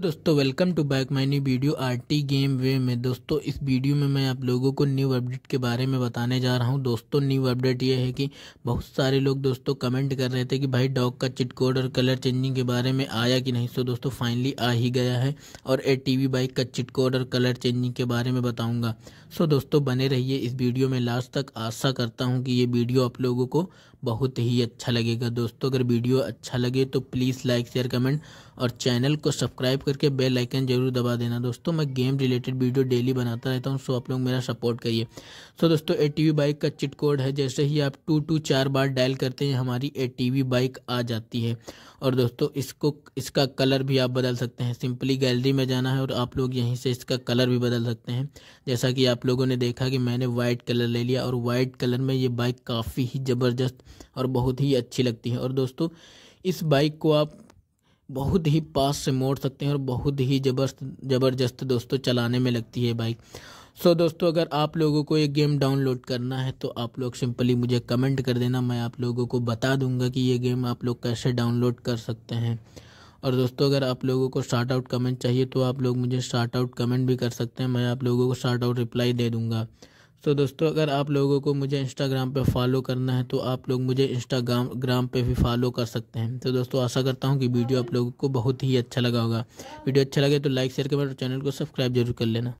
दोस्तों welcome to back my new video RT game वे में दोस्तों इस वीडियो में मैं आप लोगों को न्यू अपडेट के बारे में बताने जा रहा हूं दोस्तों न्यू अपडेट ये है कि बहुत सारे लोग दोस्तों कमेंट कर रहे थे कि भाई डॉग का चिट कोड और कलर चेंजिंग के बारे में आया कि नहीं सो दोस्तों फाइनली आ ही गया है और ए बाइक का चिट कोड और कलर चेंजिंग के बारे में बताऊँगा सो दोस्तों बने रहिए इस वीडियो में लास्ट तक आशा करता हूँ कि ये वीडियो आप लोगों को बहुत ही अच्छा लगेगा दोस्तों अगर वीडियो अच्छा लगे तो प्लीज़ लाइक शेयर कमेंट और चैनल को सब्सक्राइब करके बेल आइकन जरूर दबा देना दोस्तों मैं गेम रिलेटेड वीडियो डेली बनाता रहता हूँ सो आप लोग मेरा सपोर्ट करिए सो दोस्तों ए टी बाइक का चिट कोड है जैसे ही आप टू टू चार बार डायल करते हैं हमारी ए टी बाइक आ जाती है और दोस्तों इसको इसका कलर भी आप बदल सकते हैं सिंपली गैलरी में जाना है और आप लोग यहीं से इसका कलर भी बदल सकते हैं जैसा कि आप लोगों ने देखा कि मैंने वाइट कलर ले लिया और वाइट कलर में ये बाइक काफ़ी ही ज़बरदस्त और बहुत ही अच्छी लगती है और दोस्तों इस बाइक को आप बहुत ही पास से मोड़ सकते हैं और बहुत ही जबरदस्त ज़बरदस्त दोस्तों चलाने में लगती है बाइक सो so, दोस्तों अगर आप लोगों को ये गेम डाउनलोड करना है तो आप लोग सिंपली मुझे कमेंट कर देना मैं आप लोगों को बता दूंगा कि ये गेम आप लोग कैसे डाउनलोड कर सकते हैं और दोस्तों अगर आप लोगों को शार्ट आउट कमेंट चाहिए तो आप लोग मुझे शार्ट आउट कमेंट भी कर सकते हैं मैं आप लोगों को शार्ट आउट रिप्लाई दे दूँगा तो दोस्तों अगर आप लोगों को मुझे इंस्टाग्राम पे फॉलो करना है तो आप लोग मुझे इंस्टाग्राम ग्राम पे भी फॉलो कर सकते हैं तो दोस्तों आशा करता हूँ कि वीडियो आप लोगों को बहुत ही अच्छा लगा होगा वीडियो अच्छा लगे तो लाइक शेयर करें और चैनल को सब्सक्राइब जरूर कर लेना